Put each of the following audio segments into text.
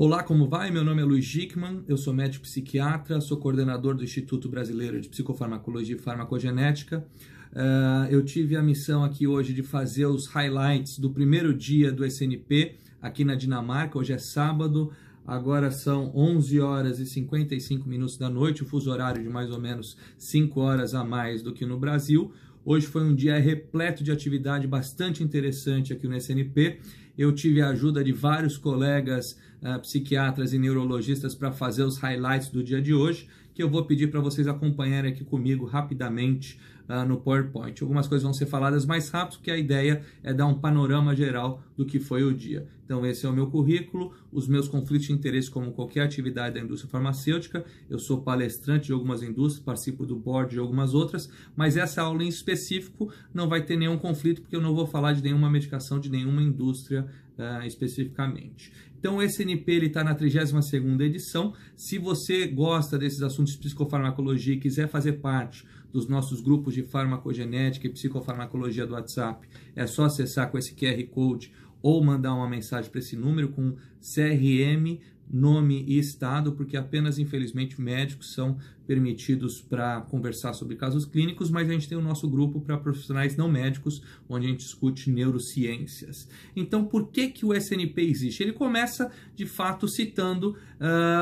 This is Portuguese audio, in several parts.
Olá, como vai? Meu nome é Luiz Gickman, eu sou médico psiquiatra, sou coordenador do Instituto Brasileiro de Psicofarmacologia e Farmacogenética. Uh, eu tive a missão aqui hoje de fazer os highlights do primeiro dia do SNP aqui na Dinamarca. Hoje é sábado, agora são 11 horas e 55 minutos da noite, o fuso horário de mais ou menos 5 horas a mais do que no Brasil. Hoje foi um dia repleto de atividade bastante interessante aqui no SNP eu tive a ajuda de vários colegas uh, psiquiatras e neurologistas para fazer os highlights do dia de hoje, que eu vou pedir para vocês acompanharem aqui comigo rapidamente uh, no PowerPoint. Algumas coisas vão ser faladas mais rápido, porque a ideia é dar um panorama geral do que foi o dia. Então, esse é o meu currículo, os meus conflitos de interesse, como qualquer atividade da indústria farmacêutica. Eu sou palestrante de algumas indústrias, participo do board de algumas outras, mas essa aula em específico não vai ter nenhum conflito, porque eu não vou falar de nenhuma medicação, de nenhuma indústria Uh, especificamente. Então, esse NP está na 32 edição. Se você gosta desses assuntos de psicofarmacologia e quiser fazer parte dos nossos grupos de farmacogenética e psicofarmacologia do WhatsApp. É só acessar com esse QR Code ou mandar uma mensagem para esse número com CRM, nome e estado, porque apenas, infelizmente, médicos são permitidos para conversar sobre casos clínicos, mas a gente tem o nosso grupo para profissionais não médicos, onde a gente discute neurociências. Então, por que, que o SNP existe? Ele começa, de fato, citando uh,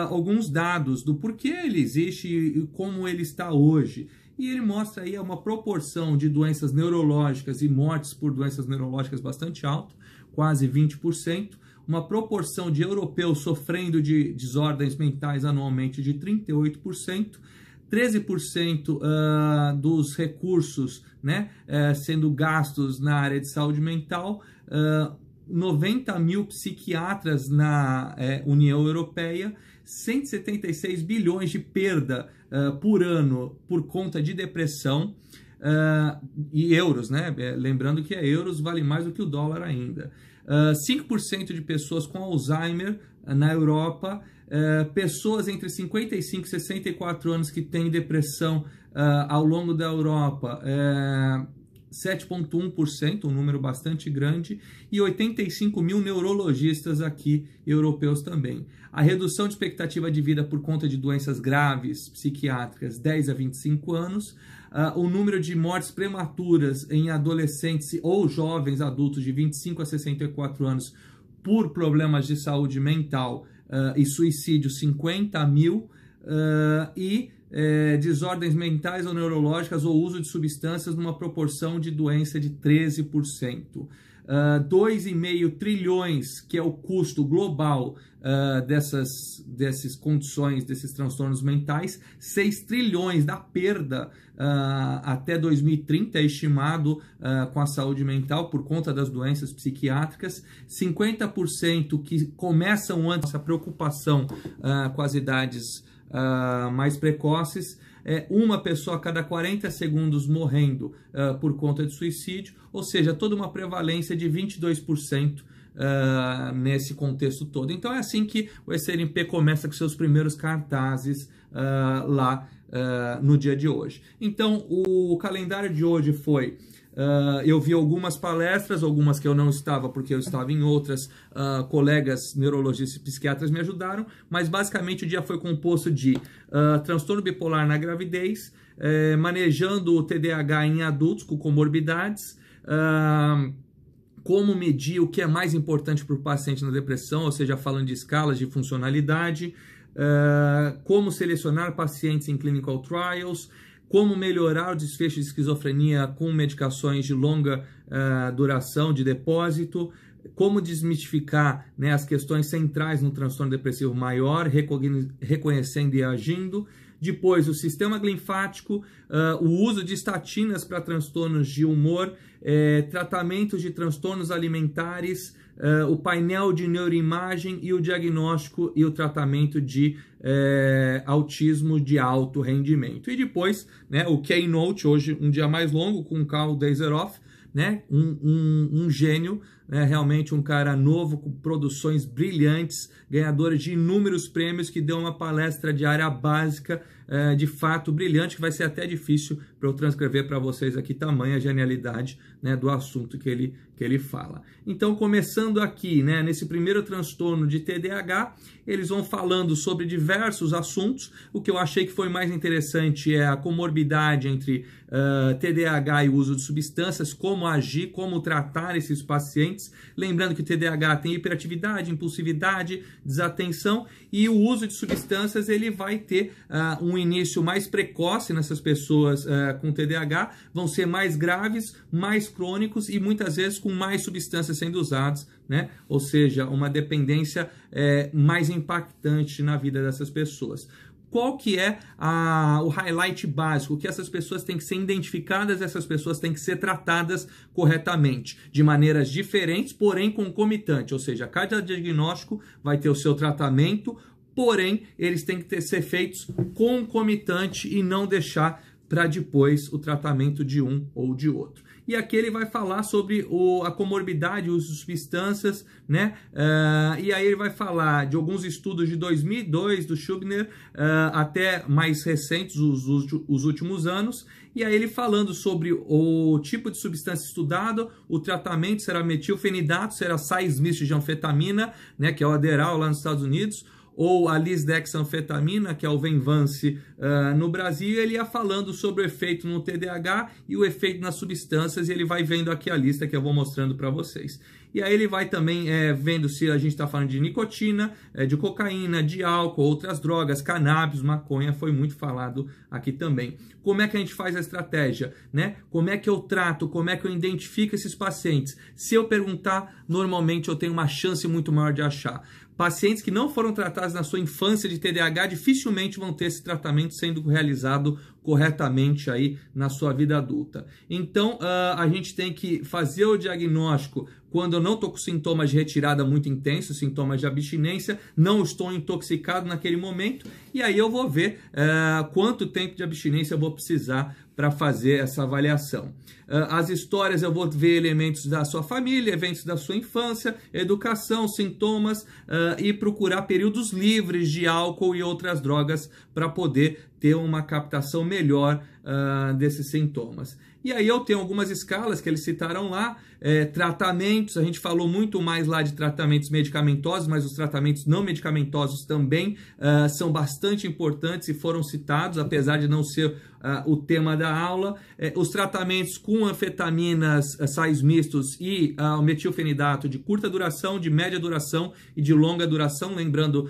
alguns dados do porquê ele existe e como ele está hoje. E ele mostra aí uma proporção de doenças neurológicas e mortes por doenças neurológicas bastante alta, quase 20%, uma proporção de europeus sofrendo de desordens mentais anualmente de 38%, 13% uh, dos recursos né, uh, sendo gastos na área de saúde mental, uh, ah, 90 mil psiquiatras na eh, União Europeia 176 bilhões de perda uh, por ano por conta de depressão. Uh, e euros, né? É, lembrando que é euros vale mais do que o dólar ainda. Uh, ah, 5% de pessoas com Alzheimer na Europa, uh, pessoas entre 55 e 64 anos que têm depressão ao longo da Europa eh, 7,1%, um número bastante grande, e 85 mil neurologistas aqui, europeus também. A redução de expectativa de vida por conta de doenças graves psiquiátricas, 10 a 25 anos. Uh, o número de mortes prematuras em adolescentes ou jovens adultos de 25 a 64 anos por problemas de saúde mental uh, e suicídio, 50 mil. Uh, e é, desordens mentais ou neurológicas ou uso de substâncias numa proporção de doença de 13%. Uh, 2,5 trilhões, que é o custo global uh, dessas, dessas condições, desses transtornos mentais, 6 trilhões da perda uh, até 2030 é estimado uh, com a saúde mental por conta das doenças psiquiátricas, 50% que começam antes a preocupação com as idades uh, mais precoces, é, uma pessoa a cada 40 segundos morrendo uh, por conta de suicídio, ou seja, toda uma prevalência de 22%. Uh, ah, nesse contexto todo. Então é assim que o SNP começa com seus primeiros cartazes lá no dia de hoje. Então o calendário de hoje foi Uh, eu vi algumas palestras, algumas que eu não estava porque eu estava em outras, uh, colegas neurologistas e psiquiatras me ajudaram, mas basicamente o dia foi composto de uh, transtorno bipolar na gravidez, eh, manejando o TDAH em adultos com comorbidades, como medir o que é mais importante para o paciente na depressão, ou seja, falando de escalas de funcionalidade, eh, como selecionar pacientes em clinical trials, como melhorar o desfecho de esquizofrenia com medicações de longa uh, duração de depósito, como desmistificar né, as questões centrais no transtorno depressivo maior, reconhecendo e agindo. Depois, o sistema linfático, uh, o uso de estatinas para transtornos de humor, eh, tratamentos de transtornos alimentares, uh, o painel de neuroimagem e o diagnóstico e o tratamento de eh, autismo de alto rendimento. E depois, né, o Keynote, hoje um dia mais longo, com o Carl Dazeroff né, um, um, um gênio né, realmente um cara novo, com produções brilhantes, ganhador de inúmeros prêmios, que deu uma palestra de área básica, é, de fato brilhante, que vai ser até difícil para eu transcrever para vocês aqui tamanha genialidade né, do assunto que ele, que ele fala. Então, começando aqui, né, nesse primeiro transtorno de TDAH, eles vão falando sobre diversos assuntos. O que eu achei que foi mais interessante é a comorbidade entre uh, TDAH e o uso de substâncias, como agir, como tratar esses pacientes Lembrando que o TDAH tem hiperatividade, impulsividade, desatenção e o uso de substâncias ele vai ter uh, um início mais precoce nessas pessoas uh, com TDAH, vão ser mais graves, mais crônicos e muitas vezes com mais substâncias sendo usadas, né? Ou seja, uma dependência eh, mais impactante na vida dessas pessoas qual que é a, o highlight básico, que essas pessoas têm que ser identificadas, essas pessoas têm que ser tratadas corretamente, de maneiras diferentes, porém concomitante, ou seja, cada diagnóstico vai ter o seu tratamento, porém eles têm que ter, ser feitos concomitante e não deixar para depois o tratamento de um ou de outro e aqui ele vai falar sobre o, a comorbidade, uso de substâncias, né? Uh, e aí ele vai falar de alguns estudos de 2002 do Schubner uh, ah, até mais recentes, os, os, os, últimos anos, e aí ele falando sobre o tipo de substância estudada, o tratamento será metilfenidato, será sais misto de anfetamina, né? Que é o Aderal lá nos Estados Unidos, ou a lisdexanfetamina, que é o Venvance uh, no Brasil, ele ia falando sobre o efeito no TDAH e o efeito nas substâncias, e ele vai vendo aqui a lista que eu vou mostrando para vocês. E aí ele vai também é, vendo se a gente está falando de nicotina, é, de cocaína, de álcool, outras drogas, cannabis, maconha, foi muito falado aqui também. Como é que a gente faz a estratégia? Né? Como é que eu trato? Como é que eu identifico esses pacientes? Se eu perguntar, normalmente eu tenho uma chance muito maior de achar. Pacientes que não foram tratados na sua infância de TDAH dificilmente vão ter esse tratamento sendo realizado corretamente aí na sua vida adulta. Então, uh, a gente tem que fazer o diagnóstico quando eu não estou com sintomas de retirada muito intensos, sintomas de abstinência, não estou intoxicado naquele momento, e aí eu vou ver uh, quanto tempo de abstinência eu vou precisar para fazer essa avaliação. Ah, as histórias eu vou ver elementos da sua família, eventos da sua infância, educação, sintomas ah, e procurar períodos livres de álcool e outras drogas para poder ter uma captação melhor ah, desses sintomas. E aí eu tenho algumas escalas que eles citaram lá, é, tratamentos, a gente falou muito mais lá de tratamentos medicamentosos, mas os tratamentos não medicamentosos também uh, são bastante importantes e foram citados, apesar de não ser uh, o tema da aula. É, os tratamentos com anfetaminas, ah, sais mistos e uh, metilfenidato de curta duração, de média duração e de longa duração, lembrando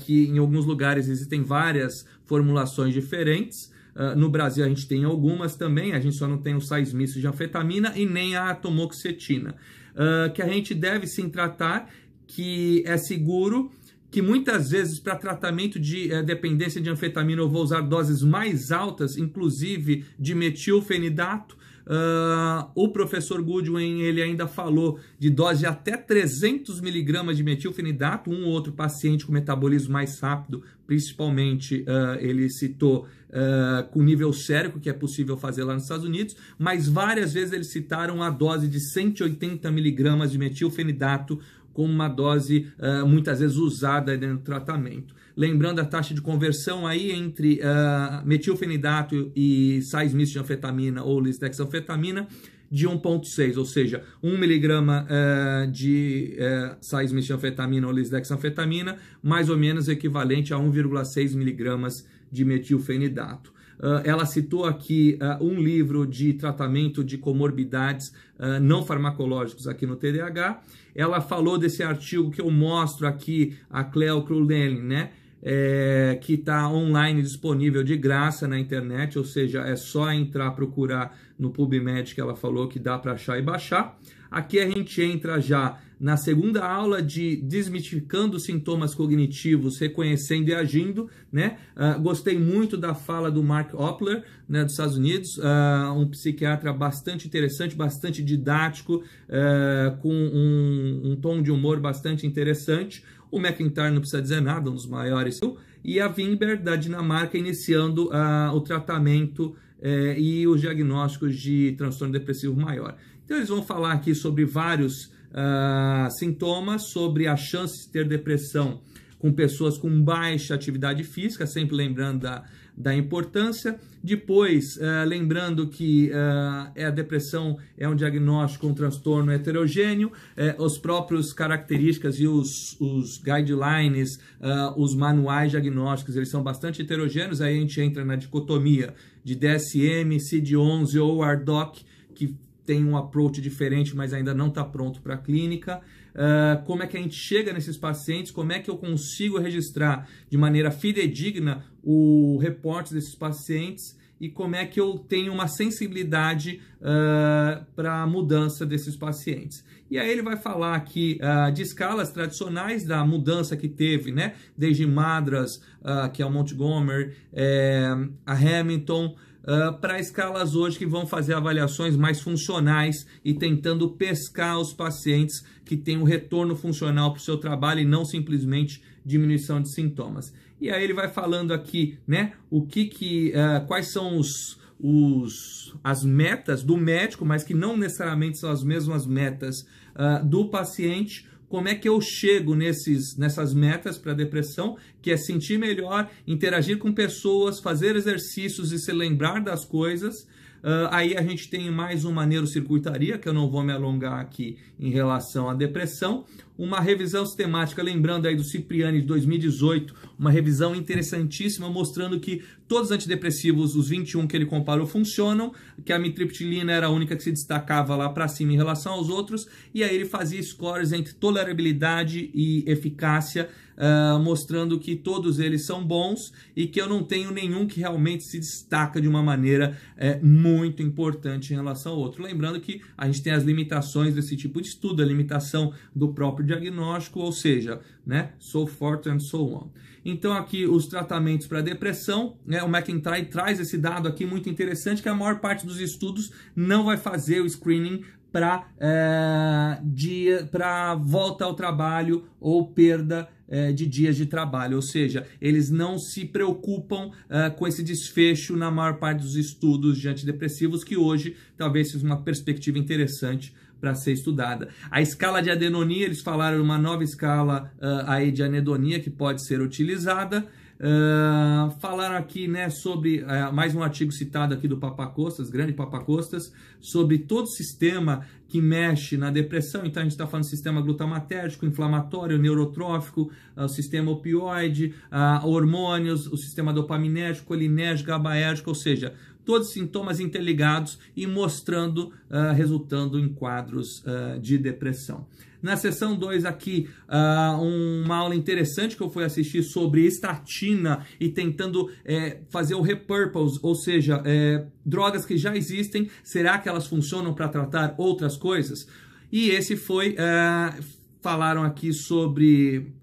que em alguns lugares existem várias formulações diferentes. Ah, no Brasil a gente tem algumas também, a gente só não tem o sais misto de anfetamina e nem a tomoxetina, uh, ah, que a gente deve sim tratar, que é seguro, que muitas vezes para tratamento de eh, dependência de anfetamina eu vou usar doses mais altas, inclusive de metilfenidato, Uh, o professor Goodwin ele ainda falou de dose de até 300 miligramas de metilfenidato, um ou outro paciente com metabolismo mais rápido, principalmente uh, ele citou uh, com nível sérico, que é possível fazer lá nos Estados Unidos, mas várias vezes eles citaram a dose de 180 miligramas de metilfenidato como uma dose uh, muitas vezes usada dentro do tratamento. Lembrando a taxa de conversão aí entre uh, metilfenidato e sais misto de anfetamina ou listexanfetamina de 1,6, ou seja, 1 miligrama uh, de uh, de anfetamina ou listexanfetamina, mais ou menos equivalente a 1,6 miligramas de metilfenidato. Uh, ela citou aqui uh, um livro de tratamento de comorbidades uh, não farmacológicos aqui no TDAH. Ela falou desse artigo que eu mostro aqui, a Cleo Crulene, né? é, que está online disponível de graça na internet, ou seja, é só entrar procurar no PubMed que ela falou que dá para achar e baixar. Aqui a gente entra já na segunda aula de desmitificando sintomas cognitivos, reconhecendo e agindo, né? Uh, gostei muito da fala do Mark Oppler, né, dos Estados Unidos, uh, um psiquiatra bastante interessante, bastante didático, uh, com um, um tom de humor bastante interessante. O McIntyre não precisa dizer nada, um dos maiores. E a Wimber, da Dinamarca, iniciando ah, o tratamento eh, e os diagnósticos de transtorno depressivo maior. Então, eles vão falar aqui sobre vários ah, sintomas, sobre a chance de ter depressão com pessoas com baixa atividade física, sempre lembrando da da importância. Depois, uh, lembrando que uh, a depressão é um diagnóstico, um transtorno heterogêneo, uh, os próprios características e os, os guidelines, uh, os manuais diagnósticos, eles são bastante heterogêneos, aí a gente entra na dicotomia de DSM, CID-11 ou ARDOC, que tem um approach diferente, mas ainda não está pronto para a clínica. Ah, como é que a gente chega nesses pacientes, como é que eu consigo registrar de maneira fidedigna o reporte desses pacientes e como é que eu tenho uma sensibilidade uh, ah, para a mudança desses pacientes. E aí ele vai falar aqui uh, ah, de escalas tradicionais da mudança que teve, né? Desde Madras, uh, que é o Montgomery, eh, a Hamilton, ah, para escalas hoje que vão fazer avaliações mais funcionais e tentando pescar os pacientes que têm um retorno funcional para o seu trabalho e não simplesmente diminuição de sintomas. E aí ele vai falando aqui, né, o que que, uh, quais são os, os, as metas do médico, mas que não necessariamente são as mesmas metas uh, do paciente, como é que eu chego nesses, nessas metas para depressão, que é sentir melhor, interagir com pessoas, fazer exercícios e se lembrar das coisas. Uh, aí a gente tem mais uma neurocircuitaria, que eu não vou me alongar aqui em relação à depressão uma revisão sistemática, lembrando aí do Cipriani de 2018, uma revisão interessantíssima mostrando que todos os antidepressivos, os 21 que ele comparou, funcionam, que a mitriptilina era a única que se destacava lá para cima em relação aos outros, e aí ele fazia scores entre tolerabilidade e eficácia, uh, mostrando que todos eles são bons e que eu não tenho nenhum que realmente se destaca de uma maneira é muito importante em relação ao outro. Lembrando que a gente tem as limitações desse tipo de estudo, a limitação do próprio diagnóstico, ou seja, né, so forth and so on. Então aqui os tratamentos para depressão, né, o McIntyre traz esse dado aqui muito interessante que a maior parte dos estudos não vai fazer o screening para é, para volta ao trabalho ou perda é, de dias de trabalho, ou seja, eles não se preocupam é, com esse desfecho na maior parte dos estudos de antidepressivos que hoje talvez seja uma perspectiva interessante para ser estudada. A escala de adenonia, eles falaram uma nova escala uh, aí de anedonia que pode ser utilizada. Uh, falaram aqui né, sobre uh, mais um artigo citado aqui do Papacostas, grande Papacostas, sobre todo o sistema que mexe na depressão. Então a gente está falando do sistema glutamatérgico, inflamatório, neurotrófico, o uh, sistema opioide, hormônios, o sistema dopaminérgico, colinérgico, GABAérgico, ou seja, todos sintomas interligados e mostrando, uh, resultando em quadros uh, de depressão. Na sessão 2 aqui, uh, uma aula interessante que eu fui assistir sobre estatina e tentando é, fazer o repurpose, ou seja, é, drogas que já existem, será que elas funcionam para tratar outras coisas? E esse foi, eh, falaram aqui sobre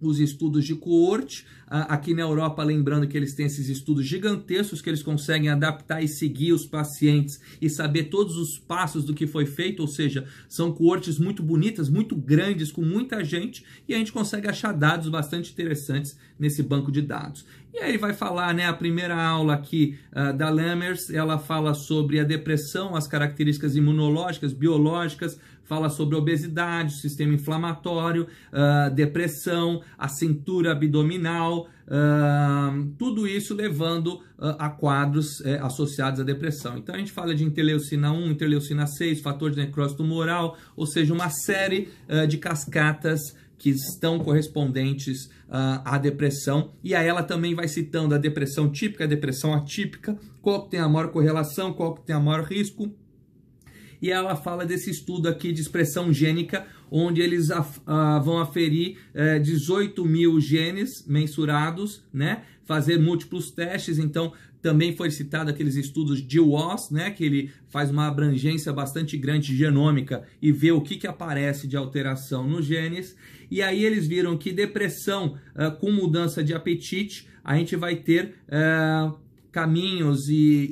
os estudos de coorte, aqui na Europa, lembrando que eles têm esses estudos gigantescos que eles conseguem adaptar e seguir os pacientes e saber todos os passos do que foi feito, ou seja, são coortes muito bonitas, muito grandes, com muita gente, e a gente consegue achar dados bastante interessantes nesse banco de dados. E aí ele vai falar, né, a primeira aula aqui uh, da Lammers, ela fala sobre a depressão, as características imunológicas, biológicas, fala sobre obesidade, sistema inflamatório, uh, depressão, a cintura abdominal, uh, tudo isso levando uh, a quadros eh, associados à depressão. Então a gente fala de interleucina 1, interleucina 6, fator de necrose tumoral, ou seja, uma série de cascatas que estão correspondentes uh, à depressão. E aí ela também vai citando a depressão típica, a depressão atípica, qual que tem a maior correlação, qual que tem a maior risco e ela fala desse estudo aqui de expressão gênica, onde eles vão aferir é, 18 mil genes mensurados, né? Fazer múltiplos testes, então também foi citado aqueles estudos de WOS, né, que ele faz uma abrangência bastante grande genômica e vê o que, que aparece de alteração nos genes. E aí eles viram que depressão uh, com mudança de apetite, a gente vai ter uh, caminhos e,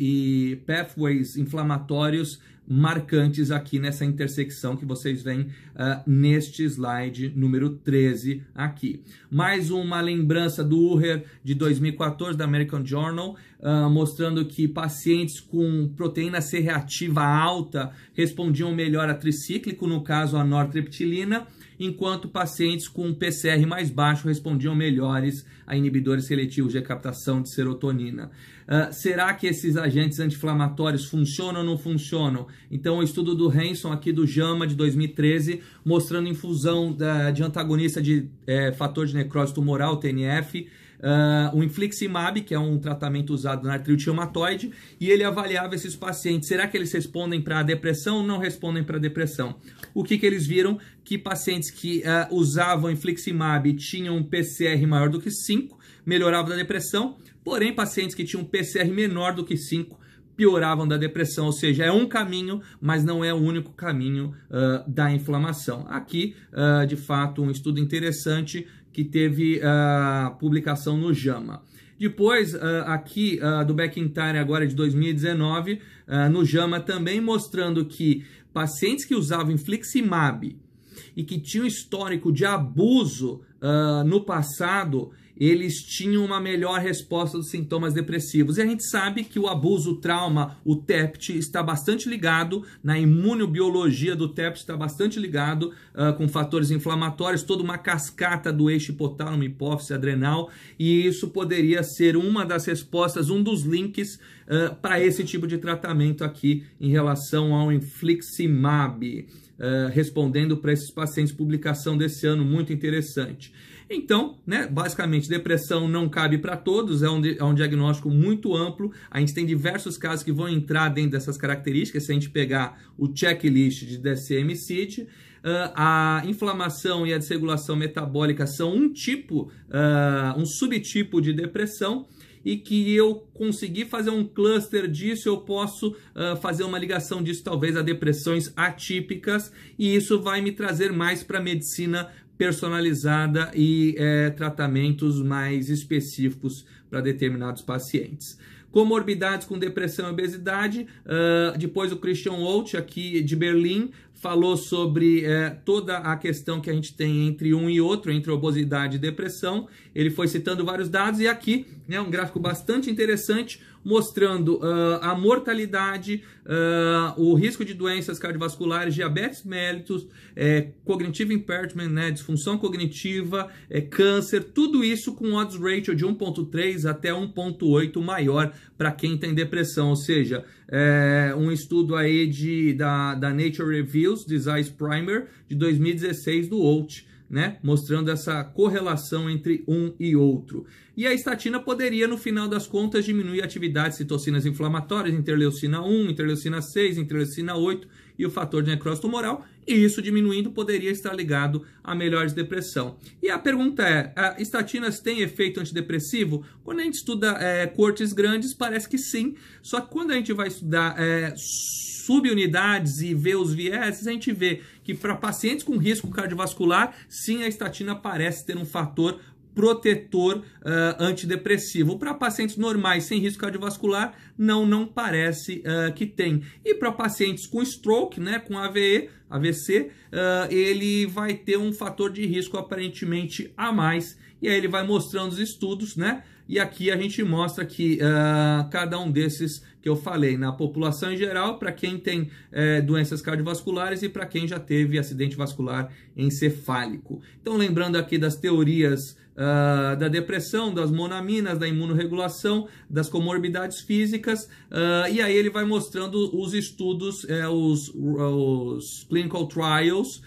e pathways inflamatórios marcantes aqui nessa intersecção que vocês veem uh, neste slide número 13 aqui. Mais uma lembrança do Uher de 2014 da American Journal, uh, mostrando que pacientes com proteína C reativa alta respondiam melhor a tricíclico, no caso a nortriptilina, enquanto pacientes com PCR mais baixo respondiam melhores a inibidores seletivos de captação de serotonina. Ah, será que esses agentes anti-inflamatórios funcionam ou não funcionam? Então, o estudo do Hanson aqui do JAMA de 2013, mostrando infusão da, de antagonista de é, fator de necrose tumoral, TNF, Uh, ah, o infliximab, que é um tratamento usado na artrite reumatoide, e ele avaliava esses pacientes. Será que eles respondem para a depressão ou não respondem para a depressão? O que, que eles viram? Que pacientes que uh, usavam infliximab tinham um PCR maior do que 5, melhoravam da depressão. Porém, pacientes que tinham PCR menor do que 5 pioravam da depressão, ou seja, é um caminho, mas não é o único caminho uh, da inflamação. Aqui, uh, de fato, um estudo interessante que teve uh, publicação no JAMA. Depois, uh, aqui uh, do McIntyre, agora de 2019, uh, no JAMA também mostrando que pacientes que usavam infliximab e que tinham histórico de abuso no passado, eles tinham uma melhor resposta dos sintomas depressivos. E a gente sabe que o abuso, o trauma, o TEPT está bastante ligado, na imunobiologia do TEPT está bastante ligado uh, com fatores inflamatórios, toda uma cascata do eixo hipotálamo, hipófise, adrenal, e isso poderia ser uma das respostas, um dos links uh, para esse tipo de tratamento aqui em relação ao infliximab. Uh, respondendo para esses pacientes, publicação desse ano muito interessante. Então, né, basicamente, depressão não cabe para todos, é um, é um diagnóstico muito amplo. A gente tem diversos casos que vão entrar dentro dessas características, se a gente pegar o checklist de DSM-CIT. Uh, ah, a inflamação e a desregulação metabólica são um tipo, uh, um subtipo de depressão e que eu conseguir fazer um cluster disso, eu posso uh, fazer uma ligação disso talvez a depressões atípicas e isso vai me trazer mais para a medicina personalizada e é, tratamentos mais específicos para determinados pacientes comorbidades com depressão e obesidade. Uh, depois o Christian Wolch, aqui de Berlim, falou sobre é, toda a questão que a gente tem entre um e outro, entre obesidade e depressão. Ele foi citando vários dados e aqui né, um gráfico bastante interessante mostrando uh, a mortalidade, uh, o risco de doenças cardiovasculares, diabetes mellitus, é, cognitive impairment, né, disfunção cognitiva, é, câncer, tudo isso com odds ratio de 1.3 até 1.8 maior para quem tem depressão, ou seja, é, um estudo aí de, da, da Nature Reviews, Design Primer, de 2016 do Olt né? Mostrando essa correlação entre um e outro. E a estatina poderia, no final das contas, diminuir a atividade de citocinas inflamatórias, interleucina 1, interleucina 6, interleucina 8 e o fator de necrose tumoral, e isso diminuindo poderia estar ligado a melhores depressão. E a pergunta é: a estatinas têm efeito antidepressivo? Quando a gente estuda é, cortes grandes, parece que sim, só que quando a gente vai estudar é, subunidades e ver os vieses, a gente vê que para pacientes com risco cardiovascular, sim, a estatina parece ter um fator protetor uh, antidepressivo. Para pacientes normais sem risco cardiovascular, não, não parece uh, que tem. E para pacientes com stroke, né, com AVE, AVC, uh, ah, ele vai ter um fator de risco aparentemente a mais e aí ele vai mostrando os estudos, né? E aqui a gente mostra que uh, cada um desses que eu falei, na população em geral, para quem tem uh, doenças cardiovasculares e para quem já teve acidente vascular encefálico. Então, lembrando aqui das teorias uh, da depressão, das monaminas, da imunorregulação, das comorbidades físicas, ah, e aí ele vai mostrando os estudos, eh, os, os clinical trials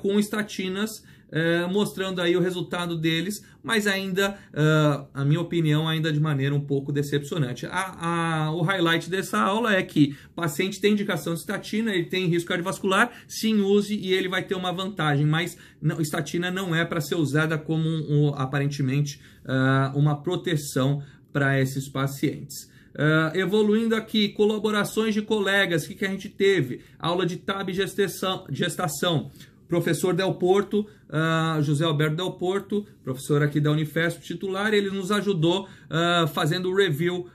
com estatinas eh, mostrando aí o resultado deles, mas ainda, uh, a minha opinião, ainda de maneira um pouco decepcionante. A, a, o highlight dessa aula é que paciente tem indicação de estatina, ele tem risco cardiovascular, sim, use e ele vai ter uma vantagem, mas não, estatina não é para ser usada como, um, um, aparentemente, uh, uma proteção para esses pacientes. Uh, evoluindo aqui, colaborações de colegas, o que, que a gente teve? Aula de TAB gestação, gestação professor Del Porto, uh, José Alberto Del Porto, professor aqui da Unifesp titular, ele nos ajudou uh, fazendo o review uh,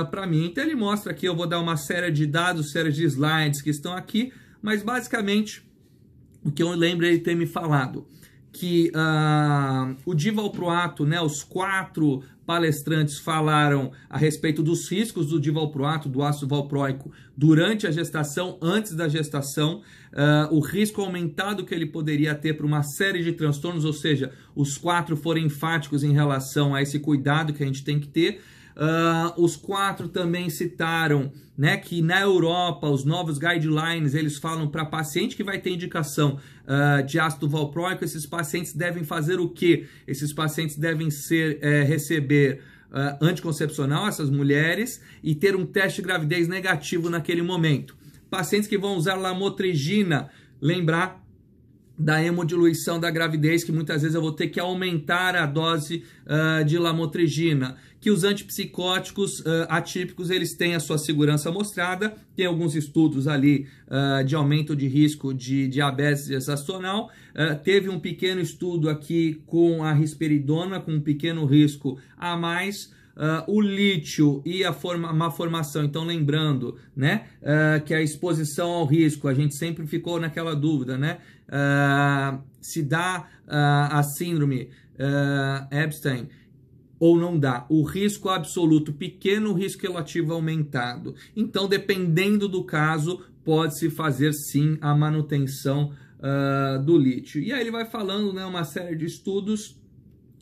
ah, para mim. Então ele mostra aqui, eu vou dar uma série de dados, série de slides que estão aqui, mas basicamente o que eu lembro é ele ter me falado que uh, o Divalproato, né, os quatro palestrantes falaram a respeito dos riscos do divalproato, do ácido valproico, durante a gestação, antes da gestação, uh, o risco aumentado que ele poderia ter para uma série de transtornos, ou seja, os quatro foram enfáticos em relação a esse cuidado que a gente tem que ter. Uh, os quatro também citaram né, que na Europa os novos guidelines eles falam para paciente que vai ter indicação uh, de ácido valproico, esses pacientes devem fazer o quê? Esses pacientes devem ser, é, receber uh, anticoncepcional, essas mulheres, e ter um teste de gravidez negativo naquele momento. Pacientes que vão usar lamotrigina, lembrar da hemodiluição da gravidez, que muitas vezes eu vou ter que aumentar a dose uh, de lamotrigina, que os antipsicóticos uh, atípicos, eles têm a sua segurança mostrada, tem alguns estudos ali uh, de aumento de risco de diabetes gestacional, teve um pequeno estudo aqui com a risperidona, com um pequeno risco a mais, Uh, o lítio e a forma, má formação. Então, lembrando, né, uh, que a exposição ao risco, a gente sempre ficou naquela dúvida, né, uh, se dá a síndrome Epstein ou não dá. O risco absoluto pequeno, o risco relativo aumentado. Então, dependendo do caso, pode-se fazer sim a manutenção do lítio. E aí ele vai falando, né, uma série de estudos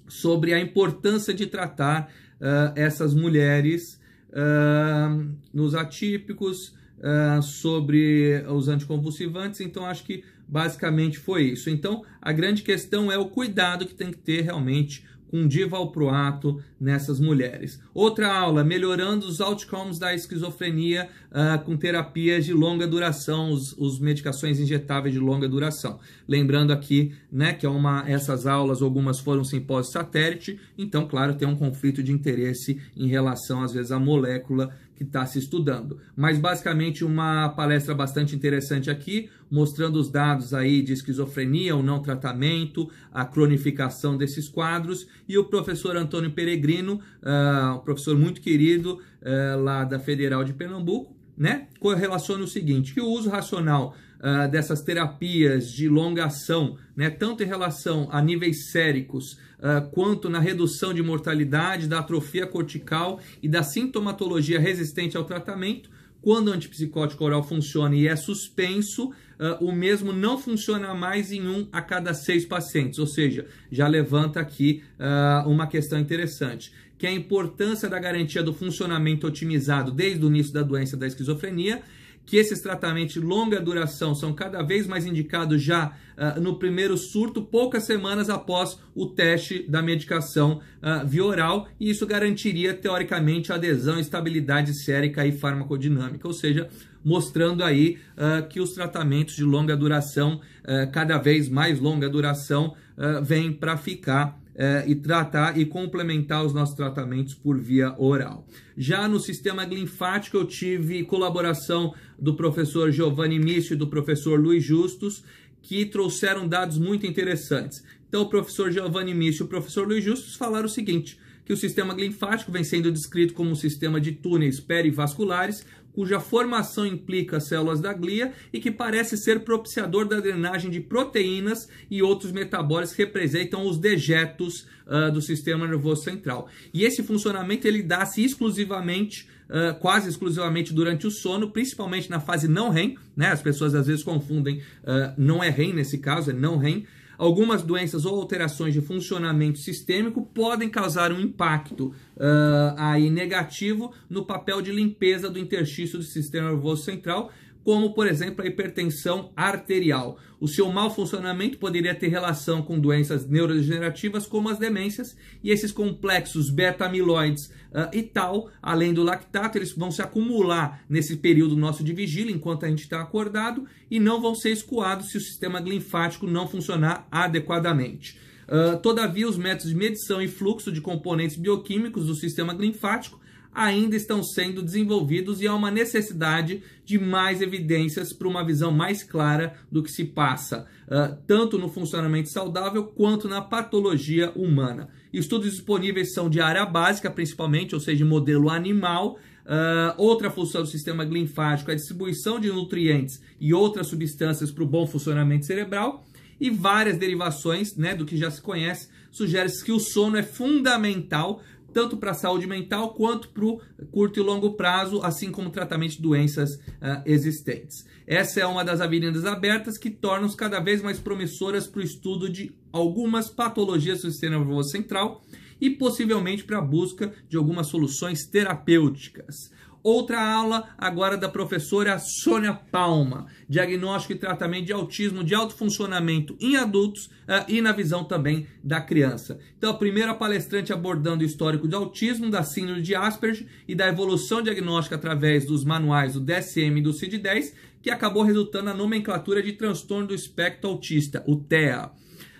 sobre a importância de tratar ah, essas mulheres uh, nos atípicos, uh, sobre os anticonvulsivantes. Então, acho que basicamente foi isso. Então, a grande questão é o cuidado que tem que ter realmente com divalproato nessas mulheres. Outra aula, melhorando os outcomes da esquizofrenia uh, com terapias de longa duração, os, os, medicações injetáveis de longa duração. Lembrando aqui, né, que é uma essas aulas, algumas foram simpósio satélite, então, claro, tem um conflito de interesse em relação, às vezes, à molécula que está se estudando. Mas, basicamente, uma palestra bastante interessante aqui, mostrando os dados aí de esquizofrenia, o não tratamento, a cronificação desses quadros, e o professor Antônio Peregrino, uh, um professor muito querido uh, lá da Federal de Pernambuco, né, correlaciona o seguinte, que o uso racional uh, dessas terapias de longa ação, né, tanto em relação a níveis séricos, uh, quanto na redução de mortalidade, da atrofia cortical e da sintomatologia resistente ao tratamento, quando o antipsicótico oral funciona e é suspenso, uh, o mesmo não funciona mais em um a cada seis pacientes, ou seja, já levanta aqui uh, uma questão interessante que é a importância da garantia do funcionamento otimizado desde o início da doença da esquizofrenia, que esses tratamentos de longa duração são cada vez mais indicados já uh, no primeiro surto, poucas semanas após o teste da medicação uh, via oral, e isso garantiria, teoricamente, adesão, estabilidade sérica e farmacodinâmica, ou seja, mostrando aí uh, que os tratamentos de longa duração, uh, cada vez mais longa duração, uh, vêm para ficar e tratar e complementar os nossos tratamentos por via oral. Já no sistema linfático, eu tive colaboração do professor Giovanni Mício e do professor Luiz Justus, que trouxeram dados muito interessantes. Então, o professor Giovanni Mício e o professor Luiz Justus falaram o seguinte que o sistema linfático vem sendo descrito como um sistema de túneis perivasculares cuja formação implica células da glia e que parece ser propiciador da drenagem de proteínas e outros metabólicos que representam os dejetos uh, do sistema nervoso central. E esse funcionamento ele dá-se exclusivamente Uh, quase exclusivamente durante o sono, principalmente na fase não REM, né? As pessoas às vezes confundem, uh, não é REM nesse caso, é não REM, Algumas doenças ou alterações de funcionamento sistêmico podem causar um impacto uh, aí negativo no papel de limpeza do interstício do sistema nervoso central, como por exemplo a hipertensão arterial. O seu mau funcionamento poderia ter relação com doenças neurodegenerativas como as demências e esses complexos beta-amiloides uh, e tal, além do lactato, eles vão se acumular nesse período nosso de vigília enquanto a gente está acordado e não vão ser escoados se o sistema linfático não funcionar adequadamente. Uh, todavia, os métodos de medição e fluxo de componentes bioquímicos do sistema linfático ainda estão sendo desenvolvidos e há uma necessidade de mais evidências para uma visão mais clara do que se passa, uh, tanto no funcionamento saudável quanto na patologia humana. Estudos disponíveis são de área básica, principalmente, ou seja, modelo animal, Uh, outra função do sistema linfático é a distribuição de nutrientes e outras substâncias para o bom funcionamento cerebral. E várias derivações né, do que já se conhece -se que o sono é fundamental tanto para a saúde mental quanto para o curto e longo prazo, assim como tratamento de doenças uh, existentes. Essa é uma das avenidas abertas que tornam-se cada vez mais promissoras para o estudo de algumas patologias do sistema nervoso central e possivelmente para a busca de algumas soluções terapêuticas. Outra aula agora da professora Sônia Palma, diagnóstico e tratamento de autismo de alto funcionamento em adultos uh, e na visão também da criança. Então, a primeira palestrante abordando o histórico do autismo, da síndrome de Asperger e da evolução diagnóstica através dos manuais do DSM e do CID-10, que acabou resultando na nomenclatura de transtorno do espectro autista, o TEA.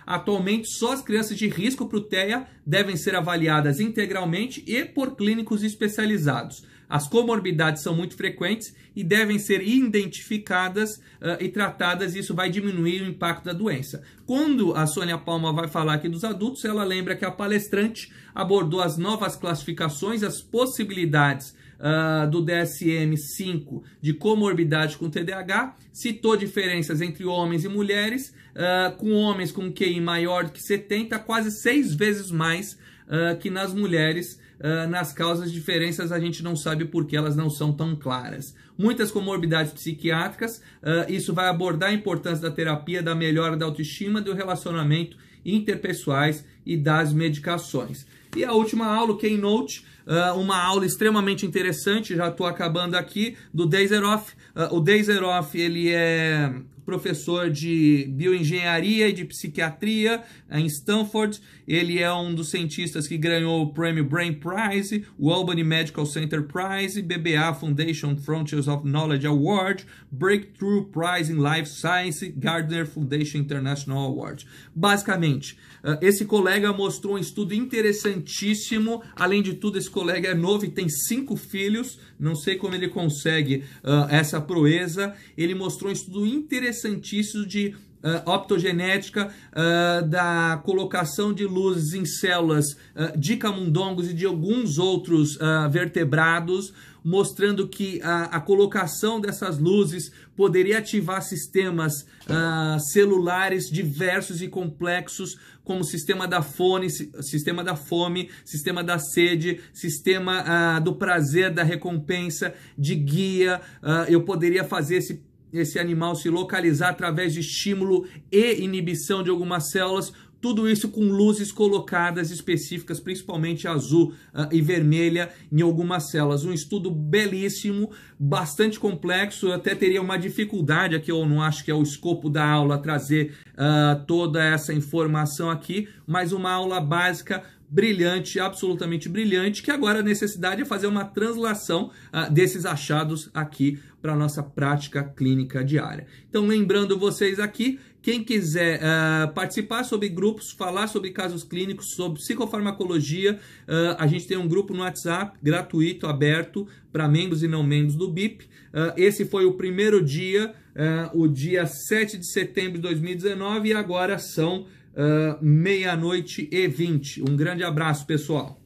Atualmente, só as crianças de risco para o TEA devem ser avaliadas integralmente e por clínicos especializados. As comorbidades são muito frequentes e devem ser identificadas uh, e tratadas, e isso vai diminuir o impacto da doença. Quando a Sônia Palma vai falar aqui dos adultos, ela lembra que a palestrante abordou as novas classificações, as possibilidades Uh, do DSM-5 de comorbidade com TDAH, citou diferenças entre homens e mulheres, uh, com homens com QI maior do que 70, quase seis vezes mais uh, que nas mulheres Uh, nas causas diferenças a gente não sabe porque elas não são tão claras. Muitas comorbidades psiquiátricas, uh, isso vai abordar a importância da terapia, da melhora da autoestima, do relacionamento interpessoais e das medicações. E a última aula, o Keynote, uh, uma aula extremamente interessante, já estou acabando aqui, do Dazeroff. Uh, o Dazeroff, ele é professor de bioengenharia e de psiquiatria em Stanford. Ele é um dos cientistas que ganhou o prêmio Brain Prize, o Albany Medical Center Prize, BBA Foundation Frontiers of Knowledge Award, Breakthrough Prize in Life Science, Gardner Foundation International Award. Basicamente, eh, esse colega mostrou um estudo interessantíssimo. Além de tudo, esse colega é novo e tem cinco filhos. Não sei como ele consegue uh, essa proeza. Ele mostrou um estudo interessante interessantíssimos de uh, optogenética, uh, da colocação de luzes em células uh, de camundongos e de alguns outros vertebrados, mostrando que a, a, colocação dessas luzes poderia ativar sistemas celulares diversos e complexos, como sistema da fome, sistema da fome, sistema da sede, sistema do prazer, da recompensa, de guia. eu poderia fazer esse esse animal se localizar através de estímulo e inibição de algumas células, tudo isso com luzes colocadas específicas, principalmente azul uh, e vermelha, em algumas células. Um estudo belíssimo, bastante complexo, até teria uma dificuldade aqui, eu não acho que é o escopo da aula trazer uh, toda essa informação aqui, mas uma aula básica brilhante, absolutamente brilhante, que agora a necessidade é fazer uma translação uh, desses achados aqui para a nossa prática clínica diária. Então, lembrando vocês aqui, quem quiser uh, participar sobre grupos, falar sobre casos clínicos, sobre psicofarmacologia, uh, a gente tem um grupo no WhatsApp gratuito, aberto, para membros e não membros do BIP. esse foi o primeiro dia, o dia 7 de setembro de 2019, e agora são ah, meia-noite e vinte. Um grande abraço, pessoal.